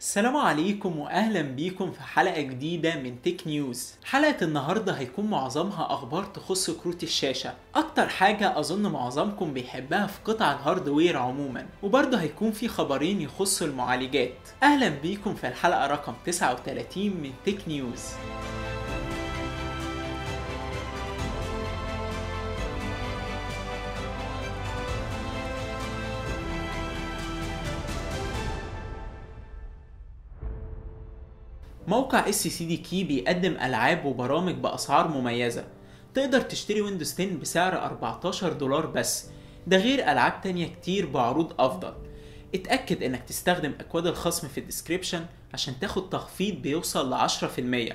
السلام عليكم واهلا بيكم في حلقه جديده من تيك نيوز حلقه النهارده هيكون معظمها اخبار تخص كروت الشاشه اكتر حاجه اظن معظمكم بيحبها في قطع الهاردوير عموما وبرضه هيكون في خبرين يخصوا المعالجات اهلا بيكم في الحلقه رقم 39 من تيك نيوز موقع اس سي دي كي بيقدم العاب وبرامج باسعار مميزه تقدر تشتري ويندوز 10 بسعر 14 دولار بس ده غير العاب تانية كتير بعروض افضل اتأكد انك تستخدم اكواد الخصم في الديسكريبشن عشان تاخد تخفيض بيوصل ل 10%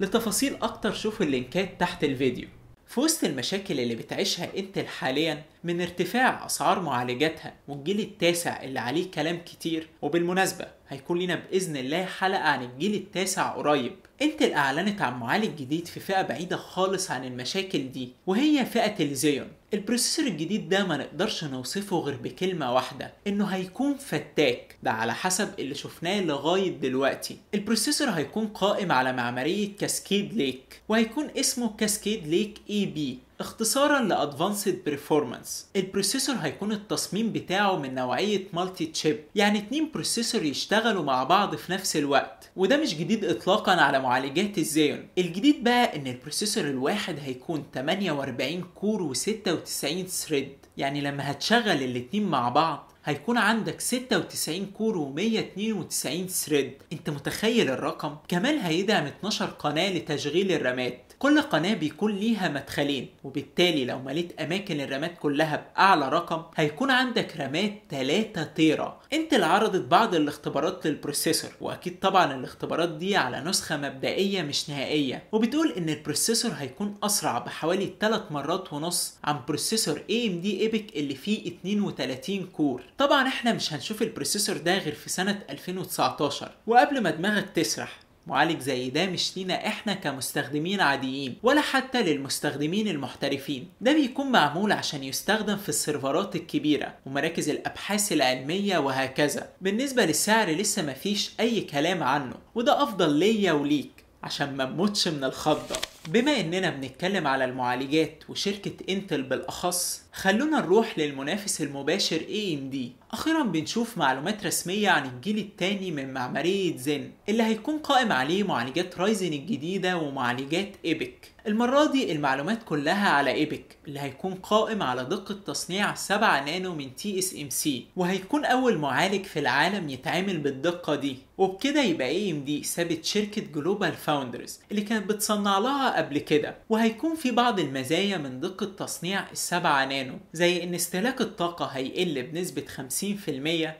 لتفاصيل اكتر شوف اللينكات تحت الفيديو في وسط المشاكل اللي بتعيشها انتل حاليا من ارتفاع اسعار معالجاتها والجيل التاسع اللي عليه كلام كتير وبالمناسبة هيكون لنا باذن الله حلقة عن الجيل التاسع قريب انتل اعلنت عن معالج جديد في فئة بعيدة خالص عن المشاكل دي وهي فئة الزيون البروسيسور الجديد ده ما نقدرش نوصفه غير بكلمة واحدة انه هيكون فتاك ده على حسب اللي شفناه لغاية دلوقتي البروسيسور هيكون قائم على معمارية كاسكيد ليك وهيكون اسمه كاسكيد ليك اي بي اختصارا لادفانسد بيرفورمانس البروسيسور هيكون التصميم بتاعه من نوعيه مالتي تشيب يعني اتنين بروسيسور يشتغلوا مع بعض في نفس الوقت وده مش جديد اطلاقا على معالجات الزيون الجديد بقى ان البروسيسور الواحد هيكون 48 كور و96 ثريد يعني لما هتشغل الاتنين مع بعض هيكون عندك 96 كور و192 ثريد انت متخيل الرقم كمان هيدعم 12 قناه لتشغيل الرامات كل قناة بيكون ليها مدخلين وبالتالي لو مليت أماكن الرامات كلها بأعلى رقم هيكون عندك رامات 3 تيرا انت اللي عرضت بعض الاختبارات للبروسيسور وأكيد طبعا الاختبارات دي على نسخة مبدئية مش نهائية وبتقول إن البروسيسور هيكون أسرع بحوالي 3 مرات ونص عن بروسيسور AMD ايبك اللي فيه 32 كور طبعا احنا مش هنشوف البروسيسور ده غير في سنة 2019 وقبل ما دماغك تسرح معالج زي ده مش لينا احنا كمستخدمين عاديين ولا حتى للمستخدمين المحترفين ده بيكون معمول عشان يستخدم في السيرفرات الكبيرة ومراكز الابحاث العلمية وهكذا بالنسبة للسعر لسه مفيش اي كلام عنه وده افضل ليا وليك عشان ما نموتش من الخضة بما اننا بنتكلم على المعالجات وشركة انتل بالاخص خلونا نروح للمنافس المباشر AMD أخيرا بنشوف معلومات رسمية عن الجيل الثاني من معمارية زين اللي هيكون قائم عليه معالجات رايزن الجديدة ومعالجات إيبك المرة دي المعلومات كلها على إيبك اللي هيكون قائم على دقة تصنيع 7 نانو من تي اس ام سي وهيكون أول معالج في العالم يتعامل بالدقة دي وبكده يبقى AMD ثابت سابت شركة جلوبال فاوندرز اللي كانت بتصنع لها قبل كده وهيكون في بعض المزايا من دقة تصنيع 7 نانو بيانه زي ان استهلاك الطاقة هيقل بنسبة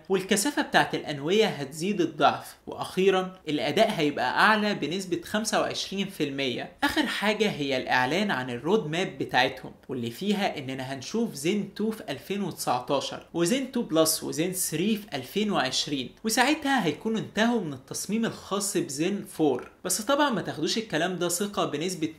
50% والكثافة بتاعت الأنوية هتزيد الضعف وأخيرا الأداء هيبقى أعلى بنسبة 25% آخر حاجة هي الإعلان عن الرود ماب بتاعتهم واللي فيها إننا هنشوف زين 2 في 2019 وزين 2 بلس وزين 3 في 2020 وساعتها هيكونوا انتهوا من التصميم الخاص بزين 4 بس طبعا ما تاخدوش الكلام ده ثقة بنسبة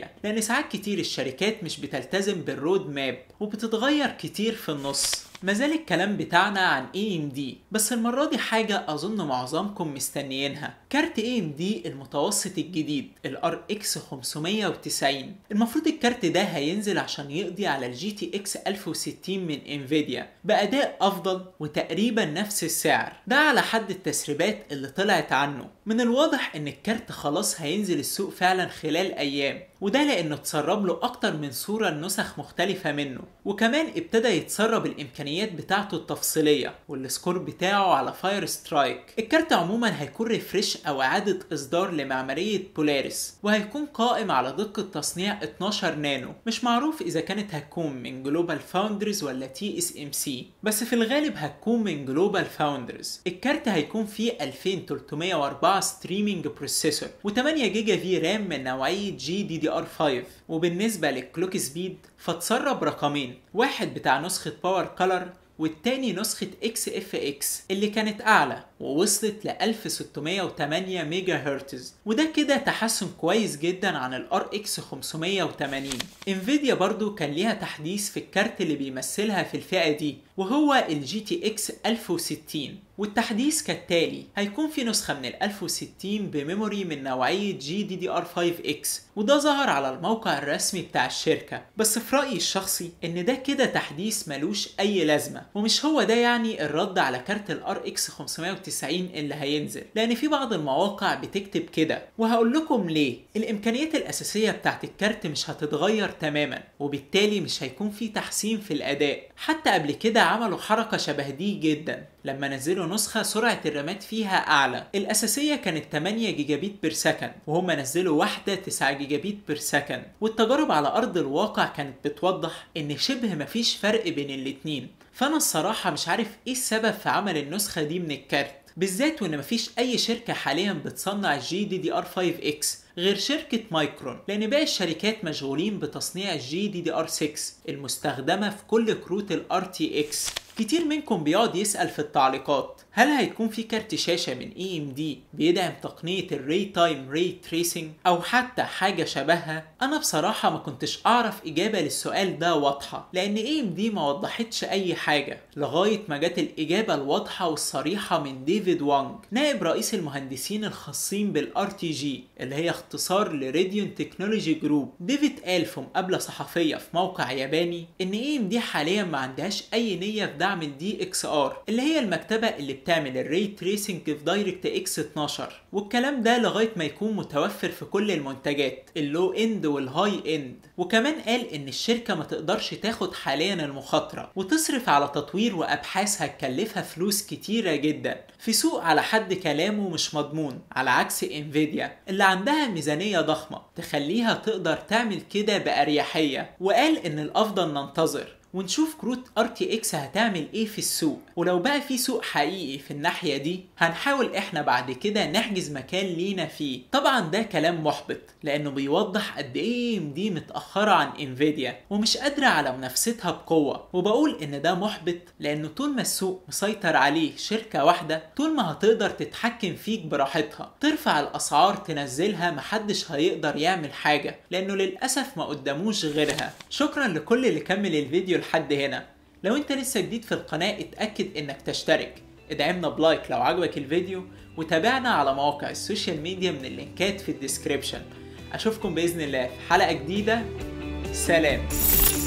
100% لأن ساعات كتير الشركات مش بتلتزم بالرود ماب وبتتغير كتير في النص مازال الكلام بتاعنا عن اي ام دي بس المره دي حاجه اظن معظمكم مستنيينها كارت اي ام دي المتوسط الجديد الار اكس 590 المفروض الكارت ده هينزل عشان يقضي على الجي تي اكس 1060 من انفيديا باداء افضل وتقريبا نفس السعر ده على حد التسريبات اللي طلعت عنه من الواضح ان الكارت خلاص هينزل السوق فعلا خلال ايام وده لانه اتسرب له اكتر من صوره نسخ مختلفه منه وكمان ابتدى يتسرب الامكانيات الامكانيات بتاعته التفصيليه والسكور بتاعه على فاير سترايك الكارت عموما هيكون ريفريش او اعاده اصدار لمعماريه بولاريس وهيكون قائم على دقه تصنيع 12 نانو مش معروف اذا كانت هتكون من جلوبال فاوندرز ولا تي اس ام سي بس في الغالب هتكون من جلوبال فاوندرز الكارت هيكون فيه 2304 ستريمينج بروسيسور و8 جيجا في رام من نوعيه جي دي دي ار 5 وبالنسبة للكلوك سبيد فتسرب رقمين واحد بتاع نسخة باور كولر والتاني نسخة XFX اللي كانت اعلى ووصلت ل 1608 ميجا هرتز وده كده تحسن كويس جدا عن ال RX 580 انفيديا برضو كان ليها تحديث في الكارت اللي بيمثلها في الفئة دي وهو ال GTX 1060 والتحديث كالتالي هيكون في نسخة من ال 1060 بميموري من نوعية GDDR5X وده ظهر على الموقع الرسمي بتاع الشركة بس في رأيي الشخصي ان ده كده تحديث ملوش اي لازمة ومش هو ده يعني الرد على كارت ال RX 580 90 اللي هينزل لان في بعض المواقع بتكتب كده وهقول لكم ليه الامكانيات الاساسيه بتاعت الكارت مش هتتغير تماما وبالتالي مش هيكون في تحسين في الاداء حتى قبل كده عملوا حركه شبه دي جدا لما نزلوا نسخه سرعه الرامات فيها اعلى الاساسيه كانت 8 جيجا بيت بير سكند وهم نزلوا واحده 9 جيجا بيت بير سكند والتجارب على ارض الواقع كانت بتوضح ان شبه مفيش فرق بين الاتنين فانا الصراحه مش عارف ايه السبب في عمل النسخه دي من الكارت بالذات وان مفيش اي شركه حاليا بتصنع الجي دي دي ار 5 اكس غير شركة مايكرون لأن باقي الشركات مشغولين بتصنيع الجي دي دي ار 6 المستخدمة في كل كروت تي RTX كتير منكم بيقعد يسأل في التعليقات هل هيكون في كارت شاشه من اي ام دي بيدعم تقنيه الري تايم ري تريسنج او حتى حاجه شبهها انا بصراحه ما كنتش اعرف اجابه للسؤال ده واضحه لان اي ام دي ما وضحتش اي حاجه لغايه ما جت الاجابه الواضحه والصريحه من ديفيد وانج نائب رئيس المهندسين الخاصين بالار تي جي اللي هي اختصار لريديون تكنولوجي جروب ديفيد قال في مقابله صحفيه في موقع ياباني ان اي ام دي حاليا ما عندهاش اي نيه في دعم الدي اكس ار اللي هي المكتبه اللي بتعمل الري تريسنج في دايركت اكس 12 والكلام ده لغايه ما يكون متوفر في كل المنتجات اللو اند والهاي اند وكمان قال ان الشركه ما تقدرش تاخد حاليا المخاطره وتصرف على تطوير وابحاث هتكلفها فلوس كتيره جدا في سوق على حد كلامه مش مضمون على عكس انفيديا اللي عندها ميزانيه ضخمه تخليها تقدر تعمل كده باريحيه وقال ان الافضل ننتظر ونشوف كروت ار تي اكس هتعمل ايه في السوق ولو بقى في سوق حقيقي في الناحيه دي هنحاول احنا بعد كده نحجز مكان لينا فيه طبعا ده كلام محبط لانه بيوضح قد ايه دي متاخره عن انفيديا ومش قادره على منافستها بقوه وبقول ان ده محبط لانه طول ما السوق مسيطر عليه شركه واحده طول ما هتقدر تتحكم فيك براحتها ترفع الاسعار تنزلها محدش هيقدر يعمل حاجه لانه للاسف ما قداموش غيرها شكرا لكل اللي كمل الفيديو لحد هنا لو انت لسه جديد في القناة اتأكد انك تشترك ادعمنا بلايك لو عجبك الفيديو وتابعنا على مواقع السوشيال ميديا من اللينكات في الديسكريبشن اشوفكم بإذن الله في حلقة جديدة سلام